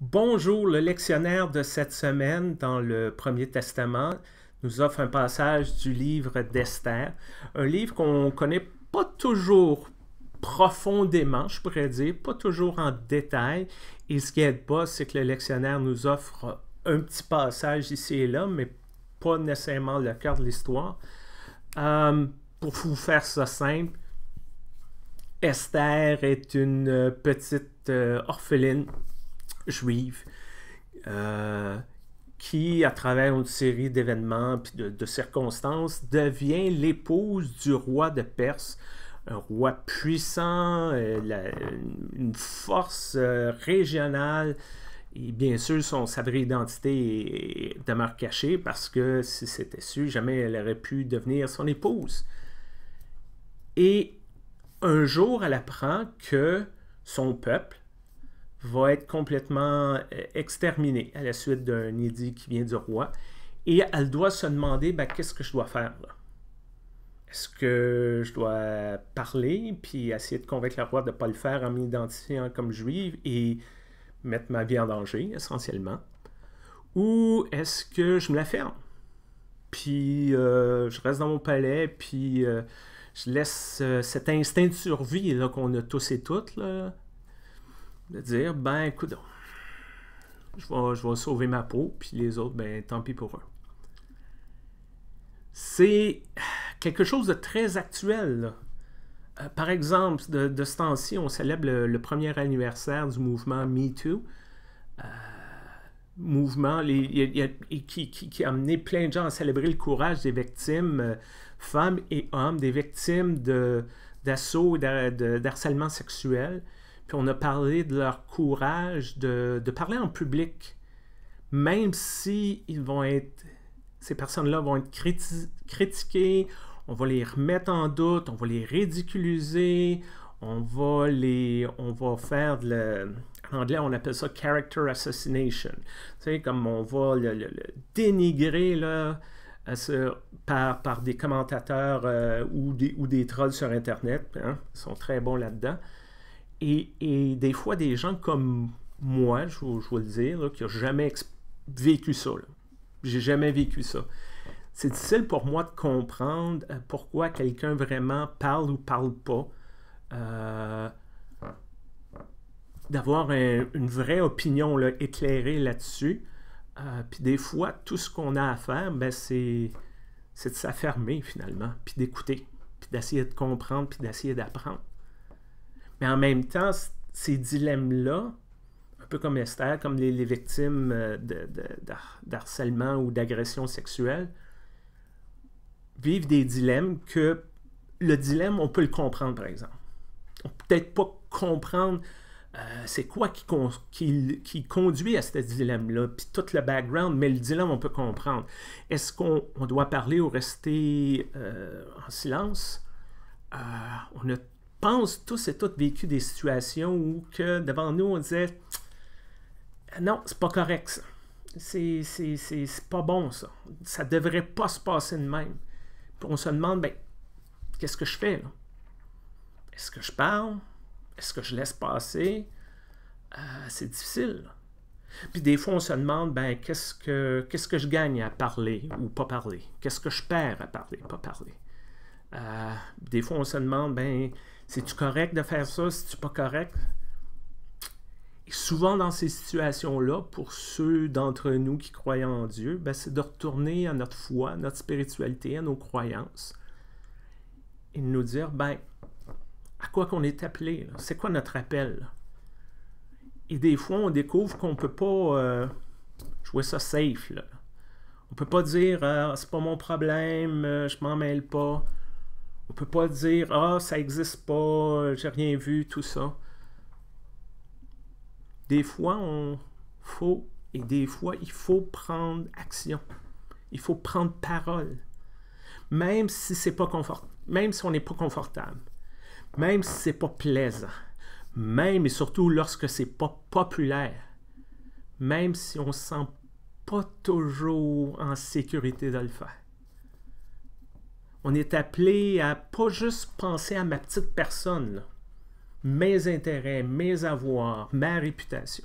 Bonjour, le lectionnaire de cette semaine dans le Premier Testament nous offre un passage du livre d'Esther, un livre qu'on connaît pas toujours profondément, je pourrais dire, pas toujours en détail. Et ce qui est pas, c'est que le lectionnaire nous offre un petit passage ici et là, mais pas nécessairement le cœur de l'histoire. Euh, pour vous faire ça simple, Esther est une petite euh, orpheline juive euh, qui, à travers une série d'événements et de, circonstances, devient l'épouse du roi de Perse, un roi puissant, euh, une force euh, régionale. Et bien sûr, son, sa vraie identité demeure cachée parce que si c'était su, jamais elle aurait pu devenir son épouse. Et un jour, elle apprend que son peuple, va être complètement euh, exterminée à la suite d'un édit qui vient du roi. Et elle doit se demander ben, qu'est-ce que je dois faire Est-ce que je dois parler puis essayer de convaincre le roi de ne pas le faire en m'identifiant comme juive et mettre ma vie en danger, essentiellement? Ou est-ce que je me la ferme? Puis euh, je reste dans mon palais, puis euh, je laisse cet instinct de survie qu'on a tous et toutes là, de dire, ben écoute, je vais, je vais sauver ma peau, puis les autres, ben tant pis pour eux. C'est quelque chose de très actuel. Euh, par exemple, de, ce temps-ci, on célèbre le, premier anniversaire du mouvement MeToo. Euh, mouvement qui, a amené plein de gens à célébrer le courage des victimes, euh, femmes et hommes, des victimes d'assaut et d'harcèlement sexuel. Puis on a parlé de leur courage de, de parler en public, même si ils vont être, ces personnes-là vont être critiquées, on va les remettre en doute, on va les ridiculiser, on va les, on va faire de en anglais, on appelle ça character assassination. Tu sais, comme on va le, dénigrer là, par, par, des commentateurs euh, ou, des, ou des trolls sur Internet. Hein, ils sont très bons là-dedans. Et, des fois, des gens comme moi, je, je le dire, qui n'ont jamais vécu ça, j'ai jamais vécu ça. C'est difficile pour moi de comprendre euh, pourquoi quelqu'un vraiment parle ou parle pas. Euh, d'avoir une vraie opinion éclairée là-dessus. Euh, puis des fois, tout ce qu'on a à faire, ben, c'est, de s'affirmer finalement, puis d'écouter, puis d'essayer de comprendre, puis d'essayer d'apprendre. Mais en même temps, ces dilemmes-là, un peu comme Esther, comme les, victimes euh, d'harcèlement de, ou d'agression sexuelle, vivent des dilemmes que le dilemme, on peut le comprendre, par exemple. On peut peut-être pas comprendre euh, c'est quoi qui, qui, qui, conduit à ce dilemme-là, puis tout le background, mais le dilemme, on peut comprendre. Est-ce qu'on doit parler ou rester euh, en silence? on a pense tous et toutes vécu des situations où que devant nous, on disait Non, c'est pas correct ça. C'est pas bon ça. Ça devrait pas se passer de même. Puis on se demande ben, qu'est-ce que je fais là Est-ce que je parle Est-ce que je laisse passer euh, C'est difficile. Puis des fois, on se demande, ben, qu'est-ce que, qu'est-ce que je gagne à parler ou pas parler? Qu'est-ce que je perds à parler, pas parler? Euh, des fois, on se demande, ben, c'est-tu correct de faire ça? C'est-tu pas correct? Et souvent dans ces situations-là, pour ceux d'entre nous qui croient en Dieu, ben, c'est de retourner à notre foi, à notre spiritualité, à nos croyances, et de nous dire, ben, à quoi qu'on est appelé? C'est quoi notre appel? Et des fois, on découvre qu'on ne peut pas euh, jouer ça safe. On ne peut pas dire, ah, c'est pas mon problème, euh, je m'en mêle pas. On peut pas dire Ah, ça n'existe pas, j'ai rien vu, tout ça. Des fois, on faut et des fois, il faut prendre action. Il faut prendre parole. Même si c'est pas confortable, même si on n'est pas confortable, même si c'est pas plaisant, même et surtout lorsque c'est pas populaire, même si on se sent pas toujours en sécurité de le faire on est appelé à pas juste penser à ma petite personne, mes intérêts, mes avoirs, ma réputation,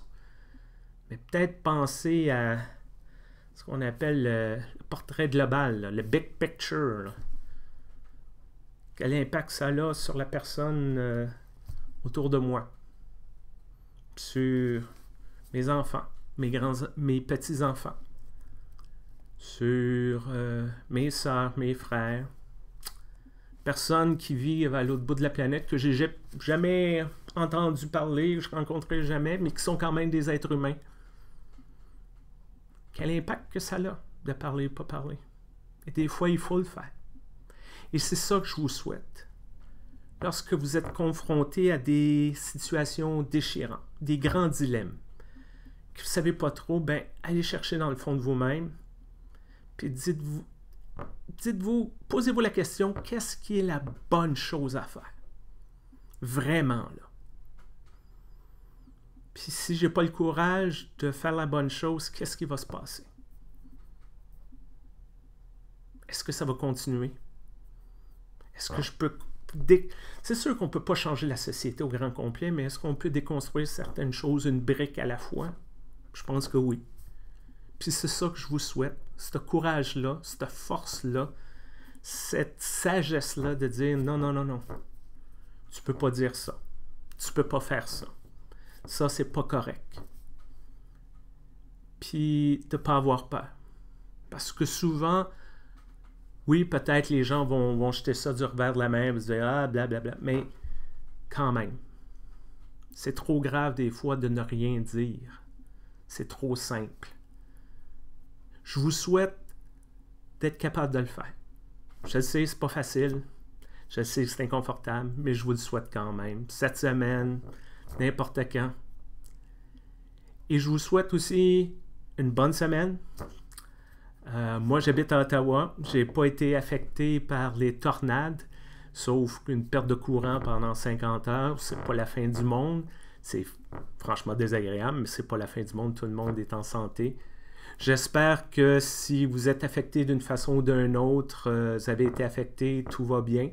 mais peut-être penser à ce qu'on appelle le, portrait global, le big picture. Quel impact ça a sur la personne euh, autour de moi, sur mes enfants, mes, grands, mes petits-enfants, sur euh, mes soeurs, mes frères, personnes qui vivent à l'autre bout de la planète, que j'ai jamais entendu parler, que je rencontrerai jamais, mais qui sont quand même des êtres humains. Quel impact que ça a de parler ou pas parler. Et des fois, il faut le faire. Et c'est ça que je vous souhaite. Lorsque vous êtes confronté à des situations déchirantes, des grands dilemmes, que vous ne savez pas trop, ben, allez chercher dans le fond de vous-même, puis dites-vous, dites-vous, posez-vous la question, qu'est-ce qui est la bonne chose à faire? Vraiment, là. Puis si j'ai pas le courage de faire la bonne chose, qu'est-ce qui va se passer? Est-ce que ça va continuer? Est-ce que je peux... C'est sûr qu'on ne peut pas changer la société au grand complet, mais est-ce qu'on peut déconstruire certaines choses une brique à la fois? Je pense que oui. Puis c'est ça que je vous souhaite, ce courage-là, cette force-là, cette sagesse-là de dire non, non, non, non, tu peux pas dire ça, tu peux pas faire ça, ça c'est pas correct. Puis de pas avoir peur. Parce que souvent, oui, peut-être les gens vont, jeter ça du revers de la main, vous dire ah, blablabla, bla, bla. mais quand même, c'est trop grave des fois de ne rien dire. C'est trop simple. Je vous souhaite d'être capable de le faire. Je le sais, c'est pas facile. Je le sais, c'est inconfortable, mais je vous le souhaite quand même. Cette semaine, n'importe quand. Et je vous souhaite aussi une bonne semaine. Euh, moi, j'habite à Ottawa. Je n'ai pas été affecté par les tornades, sauf une perte de courant pendant 50 heures. C'est pas la fin du monde. C'est franchement désagréable, mais c'est pas la fin du monde. Tout le monde est en santé. J'espère que si vous êtes affecté d'une façon ou d'une autre, euh, vous avez été affecté, tout va bien.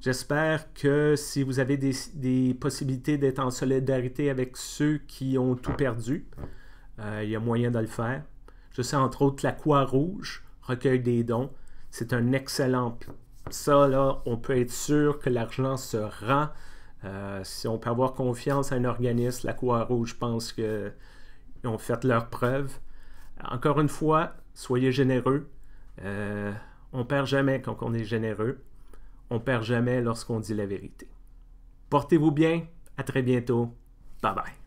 J'espère que si vous avez des, possibilités d'être en solidarité avec ceux qui ont tout perdu, euh, il y a moyen de le faire. Je sais entre autres la Croix-Rouge recueille des dons. C'est un excellent. Ça, là, on peut être sûr que l'argent se rend. Euh, si on peut avoir confiance à un organisme, la Croix-Rouge pense qu'ils ont fait leur preuve. Encore une fois, soyez généreux. On euh, on perd jamais quand on est généreux. On perd jamais lorsqu'on dit la vérité. Portez-vous bien. À très bientôt. Bye bye.